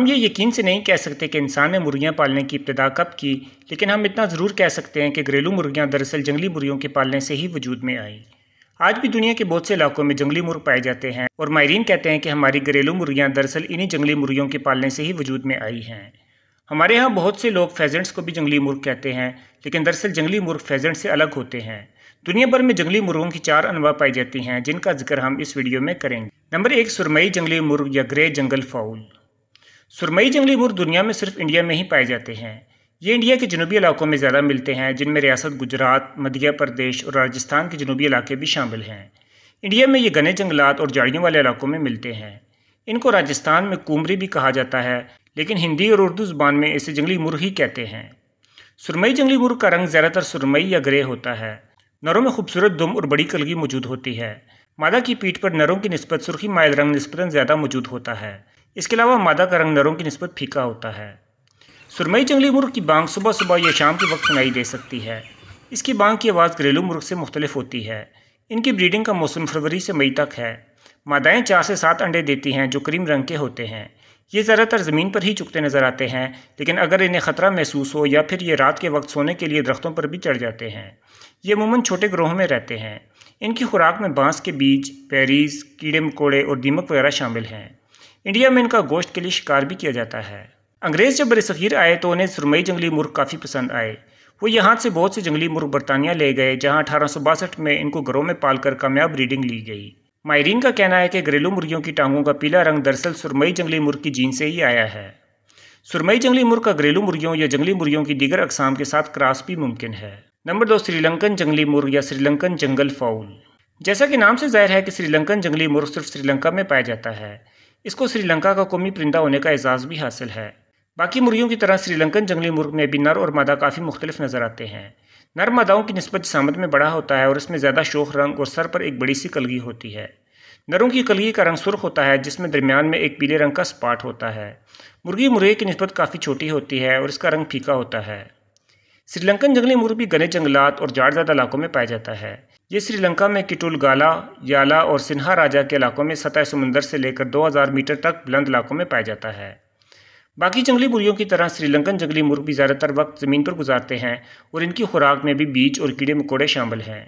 हम ये यकीन से नहीं कह सकते कि इंसान ने मुर्गियाँ पालने की इब्तदा कब की लेकिन हम इतना ज़रूर कह सकते हैं कि घरेलू मुर्गियाँ दरअसल जंगली मुर्गियों के पालने से ही वजूद में आई आज भी दुनिया के बहुत से इलाकों में जंगली मुर्ग पाए जाते हैं और माहरीन कहते हैं कि हमारी घरेलू मुर्गियाँ दरअसल इन्हीं जंगली मुर्गियों के पालने से ही वजूद में आई हैं हमारे यहाँ बहुत से लोग फैजेंट्स को भी जंगली मुर्ग कहते हैं लेकिन दरअसल जंगली मुर्ग फैजेंट से अलग होते हैं दुनिया भर में जंगली मुर्गों की चार अनवा पाई जाती हैं जिनका जिक्र हम इस वीडियो में करेंगे नंबर एक सुरमई जंगली मुर्ग या ग्रे जंगल फाउल सुरमई जंगली भूर दुनिया में सिर्फ इंडिया में ही पाए जाते हैं ये इंडिया के जनूबी इलाकों में ज़्यादा मिलते हैं जिनमें रियासत गुजरात मध्य प्रदेश और राजस्थान के जनूबी इलाके भी शामिल हैं इंडिया में ये घने जंगलात और झाड़ियों वाले इलाकों में मिलते हैं इनको राजस्थान में कुमरी भी कहा जाता है लेकिन हिंदी और उर्दू जबान में इसे जंगली मुर ही कहते हैं सुरमई जंगली मुर का रंग ज़्यादातर सुरमई या ग्रे होता है नरों में खूबसूरत दुम और बड़ी कलगी मौजूद होती है मादा की पीठ पर नरों की नस्बत सुरखी मायल रंग नस्बता ज़्यादा मौजूद होता है इसके अलावा मादा का रंग नरों की नस्बत फीका होता है सुरमई जंगली मुर्ग की बांग सुबह सुबह या शाम के वक्त सुनाई दे सकती है इसकी बांग की आवाज़ घरेलू मुर्ग से मुख्तलिफ होती है इनकी ब्रीडिंग का मौसम फरवरी से मई तक है मादाएँ चार से सात अंडे देती हैं जो क्रीम रंग के होते हैं ये ज़्यादातर ज़मीन पर ही चुकते नज़र आते हैं लेकिन अगर इन्हें ख़तरा महसूस हो या फिर ये रात के वक्त सोने के लिए दरख्तों पर भी चढ़ जाते हैं ये अमूमन छोटे ग्रोह में रहते हैं इनकी खुराक में बांस के बीज पैरीज कीड़े मकोड़े और दीमक वगैरह शामिल हैं इंडिया में इनका गोश्त के लिए शिकार भी किया जाता है अंग्रेज़ जब सफीर आए तो उन्हें सुरमई जंगली मुर्ग काफ़ी पसंद आए वो यहाँ से बहुत से जंगली मुर्ग बरतानिया ले गए जहाँ अठारह में इनको घरों में पालकर कामयाब ब्रीडिंग ली गई मायरीन का कहना है कि घरेलू मुर्गियों की टांगों का पीला रंग दरअसल सुरमई जंगली मुर्ग की जीन से ही आया है सुरमई जंगली मुर्ग का घरेलू मुर्गियों या जंगली मुर्गियों की दीगर अकसाम के साथ क्रास भी मुमकिन है नंबर दो श्रीलंकन जंगली मुर्ग या श्रीलंकन जंगल फाउल जैसा कि नाम से जाहिर है कि श्रीलंकन जंगली मुर्ग सिर्फ श्रीलंका में पाया जाता है इसको श्रीलंका का कौमी परिंदा होने का एजाज़ भी हासिल है बाकी मुर्गियों की तरह श्रीलंकन जंगली मुर्ग में भी नर और मादा काफ़ी मुख्तलिफ नज़र आते हैं नर मादाओं की नस्बत सामद में बड़ा होता है और इसमें ज़्यादा शोख रंग और सर पर एक बड़ी सी कलगी होती है नरों की कलगी का रंग सुर्ख होता है जिसमें दरमियान में एक पीले रंग का स्पाट होता है मुर्गी मुर्गे की नस्बत काफ़ी छोटी होती है और इसका रंग फीका होता है श्रीलंकन जंगली मुर्ग भी घने जंगलात और जाड़जादा इलाकों में पाया जाता है ये श्रीलंका में किटुल गाला याला और सिन्हा राजा के इलाकों में सतह समुंदर से लेकर 2000 मीटर तक बुलंद इलाकों में पाया जाता है बाकी जंगली बुरियों की तरह श्रीलंकन जंगली मुर्ग भी ज़्यादातर वक्त ज़मीन पर गुजारते हैं और इनकी खुराक में भी बीज और कीड़े मकोड़े शामिल हैं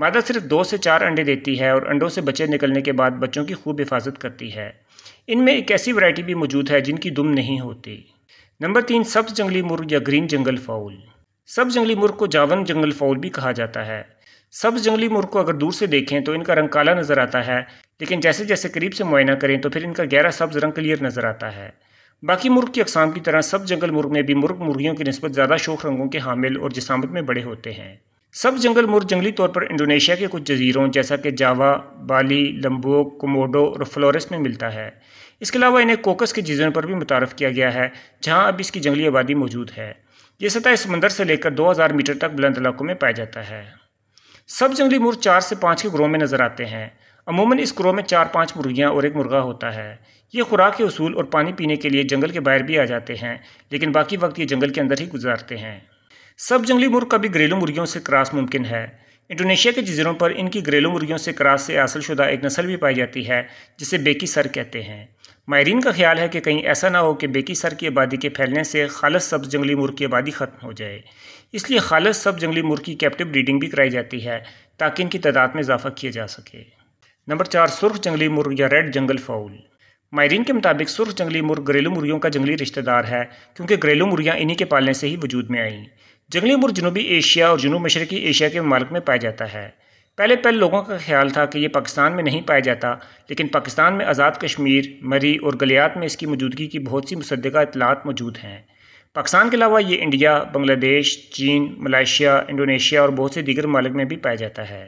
मादा सिर्फ दो से चार अंडे देती है और अंडों से बच्चे निकलने के बाद बच्चों की खूब हिफाजत करती है इनमें एक ऐसी वैरायटी भी मौजूद है जिनकी दुम नहीं होती नंबर तीन सब्ज जंगली मुर्ग या ग्रीन जंगल फाउल सब जंगली मुर्ग को जावन जंगल फाउल भी कहा जाता है सब्ज जंगली मुर्ग को अगर दूर से देखें तो इनका रंग काला नज़र आता है लेकिन जैसे जैसे करीब से मुआयना करें तो फिर इनका गहरा सब्ज रंग क्लियर नज़र आता है बाकी मुर्ग की अकसाम की तरह सब जंगल मुर्ग में भी मुर्ग मुर्गियों की नस्बत ज़्यादा शोक रंगों के हामिल और जिसामत में बड़े होते हैं सब जंगल मुर्ग जंगली तौर पर इंडोनेशिया के कुछ जजीरों जैसा कि जावा बाली लम्बोक कोमोडो और फ्लोरेस में मिलता है इसके अलावा इन्हें कोकस के जीजन पर भी मुतारफ़ किया गया है जहाँ अब इसकी जंगली आबादी मौजूद है ये सतह समंदर से लेकर 2000 मीटर तक बुलंद इलाकों में पाया जाता है सब जंगली मुर्ग चार से पाँच के ग्रोह में नज़र आते हैं अमूमन इस ग्रोह में चार पाँच मुर्गियाँ और एक मुर्गा होता है ये खुराक के असूल और पानी पीने के लिए जंगल के बाहर भी आ जाते हैं लेकिन बाकी वक्त ये जंगल के अंदर ही गुजारते हैं सब जंगली मुर्ग का भी घरेलू मुर्गियों से क्रास मुमकिन है इंडोनेशिया के जजीरों पर इनकी घरेलू मुर्गियों से क्रास से हासिलशुदा एक नस्ल भी पाई जाती है जिसे बेकी सर कहते हैं माहरीन का ख्याल है कि कहीं ऐसा ना हो कि बेकी सर की आबादी के फैलने से खालस सब्ज जंगली मुर्ग की आबादी खत्म हो जाए इसलिए खालस सब जंगली मुर्ग की कैप्टिव ब्रीडिंग भी कराई जाती है ताकि इनकी तादाद में इजाफा किया जा सके नंबर चार सुर्ख जंगली मुर्ग या रेड जंगल फाउल माहरीन के मुताबिक सुर्ख जंगली मुर्ग घरेलू मुर्गियों का जंगली रिश्तेदार है क्योंकि घरेलू मुर्गियाँ इन्हीं के पालने से ही वजूद में आईं जंगली मुर्ग जनूबी एशिया और जनूब मशरकी एशिया के ममालक में पाया जाता है पहले पहले लोगों का ख्याल था कि यह पाकिस्तान में नहीं पाया जाता लेकिन पाकिस्तान में आज़ाद कश्मीर मरी और गलियात में इसकी मौजूदगी की बहुत सी मुसदा इतलात मौजूद हैं पाकिस्तान के अलावा ये इंडिया बांग्लादेश चीन मलाइशिया इंडोनेशिया और बहुत से दीगर मालिक में भी पाया जाता है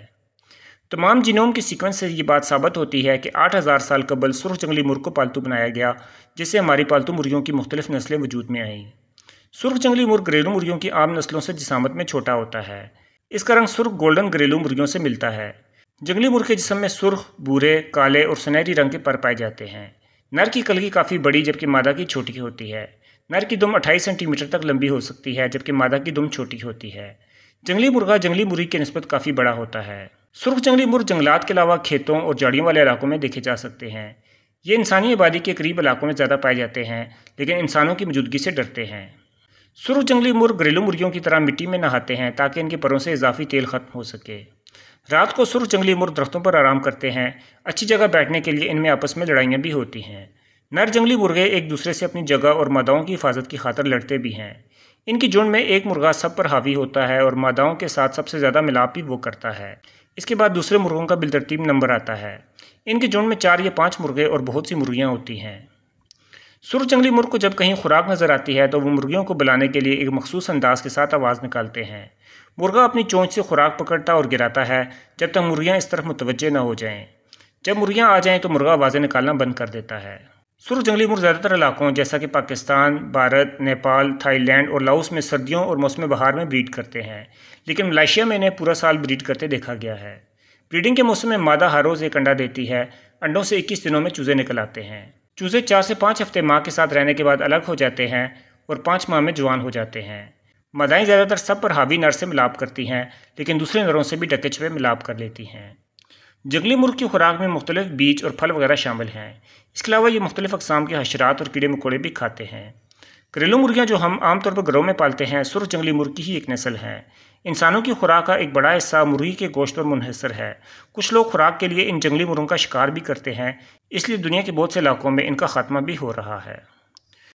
तमाम जीनोम के सीक्वेंस से ये बात साबित होती है कि 8000 साल कबल सुरख जंगली मुर्ग को पालतू बनाया गया जिससे हमारी पालतू मुर्गियों की मुख्तलिफ नस्लें वजूद में आईं सुरख जंगली मुर्ग घरेलू मुर्गियों की आम नस्लों से जिसामत में छोटा होता है इसका रंग सुरख गोल्डन घरेलू मुर्गियों से मिलता है जंगली मुर्ग के जिसम में सुरख भूरे काले और सुनहरी रंग के पर पाए जाते हैं नर की कलगी काफ़ी बड़ी जबकि मादा की छोटी होती है नर की दुम 28 सेंटीमीटर तक लंबी हो सकती है जबकि मादा की दुम छोटी होती है जंगली मुर्गा जंगली मुर्गी के नस्बत काफ़ी बड़ा होता है सुर्ख जंगली मुर्ग जंगलात के अलावा खेतों और जाड़ियों वाले इलाकों में देखे जा सकते हैं ये इंसानी आबादी के करीब इलाकों में ज़्यादा पाए जाते हैं लेकिन इंसानों की मौजूदगी से डरते हैं सुर्ख जंगली मुर्ग घरेलू मुर्गियों की तरह मिट्टी में नहाते हैं ताकि इनके परों से इजाफी तेल खत्म हो सके रात को सुर्ख जंगली मुर्ग दरख्तों पर आराम करते हैं अच्छी जगह बैठने के लिए इनमें आपस में लड़ाइयाँ भी होती हैं नर जंगली मुर्गे एक दूसरे से अपनी जगह और मादाओं की हिफाजत की खातर लड़ते भी हैं इनकी झुंड में एक मुर्गा सब पर हावी होता है और मादाओं के साथ सबसे ज़्यादा मिलाप भी वो करता है इसके बाद दूसरे मुर्गों का बिलतरतीब नंबर आता है इनके झुंड में चार या पाँच मुर्गे और बहुत सी मुर्गियाँ होती हैं सुर जंगली मुर्ग को जब कहीं खुराक नज़र आती है तो वो मुर्गियों को बुलाने के लिए एक मखसूस अंदाज के साथ आवाज़ निकालते हैं मुर्गा अपनी चोंच से खुराक पकड़ता और गिराता है जब तक मुर्गियाँ इस तरफ मुतवजह न हो जाएँ जब मुर्गियाँ आ जाएँ तो मुर्गा आवाज़ें निकालना बंद कर देता है सुरु जंगली मुर्ग ज़्यादातर इलाकों जैसा कि पाकिस्तान भारत नेपाल थाईलैंड और लाओस में सर्दियों और मौसम बहार में ब्रीड करते हैं लेकिन मलाइशिया में इन्हें पूरा साल ब्रीड करते देखा गया है ब्रीडिंग के मौसम में मादा हर रोज़ एक अंडा देती है अंडों से 21 दिनों में चूज़े निकल आते हैं चूज़े चार से पाँच हफ्ते माँ के साथ रहने के बाद अलग हो जाते हैं और पाँच माह में जवान हो जाते हैं मादाएँ ज़्यादातर सब पर हावी नर से मिलाप करती हैं लेकिन दूसरे नरों से भी डके छुपे मिलाप कर लेती हैं जंगली मुर्ग की खुराक में मुख्तलिफ बीज और फल वगैरह शामिल हैं इसके अलावा ये मुख्तलिफ अकसाम के हशरात और कीड़े मकोड़े भी खाते हैं घरेलू मुर्गियाँ जो हम आमतौर पर घरों में पालते हैं सुर्ख जंगली मुर्ग की ही एक नस्ल है इंसानों की खुराक का एक बड़ा हिस्सा मुर्गी के गोश्त पर मुनहसर है कुछ लोग खुराक के लिए इन जंगली मुर्गों का शिकार भी करते हैं इसलिए दुनिया के बहुत से इलाकों में इनका खात्मा भी हो रहा है